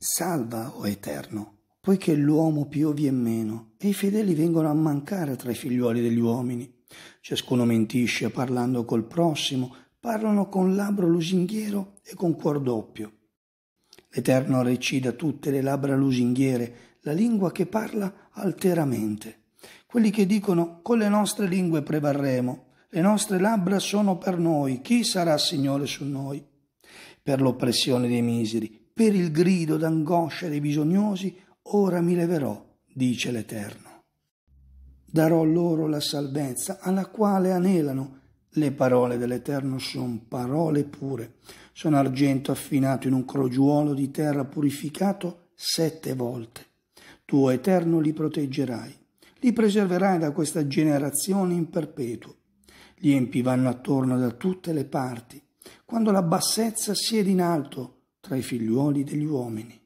Salva, o oh Eterno, poiché l'uomo pio vien meno, e i fedeli vengono a mancare tra i figliuoli degli uomini. Ciascuno mentisce parlando col prossimo, parlano con labbro lusinghiero e con cuor doppio. L'Eterno recida tutte le labbra lusinghiere, la lingua che parla alteramente. Quelli che dicono con le nostre lingue prevarremo, le nostre labbra sono per noi, chi sarà Signore su noi? Per l'oppressione dei miseri per il grido d'angoscia dei bisognosi, ora mi leverò, dice l'Eterno. Darò loro la salvezza alla quale anelano. Le parole dell'Eterno sono parole pure, sono argento affinato in un crogiuolo di terra purificato sette volte. Tuo Eterno, li proteggerai, li preserverai da questa generazione in perpetuo. Gli empi vanno attorno da tutte le parti. Quando la bassezza siede in alto, tra i figliuoli degli uomini.